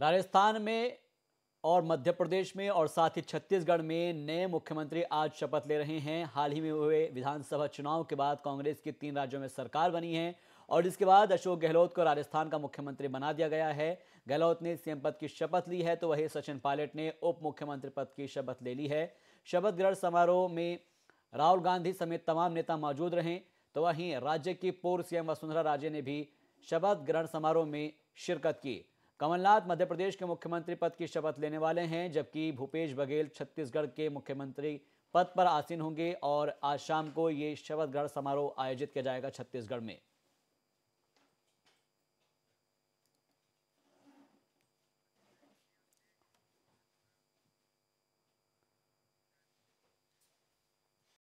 राजस्थान में और मध्य प्रदेश में और साथ ही छत्तीसगढ़ में नए मुख्यमंत्री आज शपथ ले रहे हैं हाल ही में हुए विधानसभा चुनाव के बाद कांग्रेस की तीन राज्यों में सरकार बनी है और इसके बाद अशोक गहलोत को राजस्थान का मुख्यमंत्री बना दिया गया है गहलोत ने सीएम पद की शपथ ली है तो वही सचिन पायलट ने उप मुख्यमंत्री पद की शपथ ले ली है शपथ ग्रहण समारोह में राहुल गांधी समेत तमाम नेता मौजूद रहे तो वहीं राज्य की पूर्व सीएम वसुंधरा राजे ने भी शपथ ग्रहण समारोह में शिरकत की कमलनाथ मध्य प्रदेश के मुख्यमंत्री पद की शपथ लेने वाले हैं जबकि भूपेश बघेल छत्तीसगढ़ के मुख्यमंत्री पद पर आसीन होंगे और आज शाम को ये शपथ ग्रहण समारोह आयोजित किया जाएगा छत्तीसगढ़ में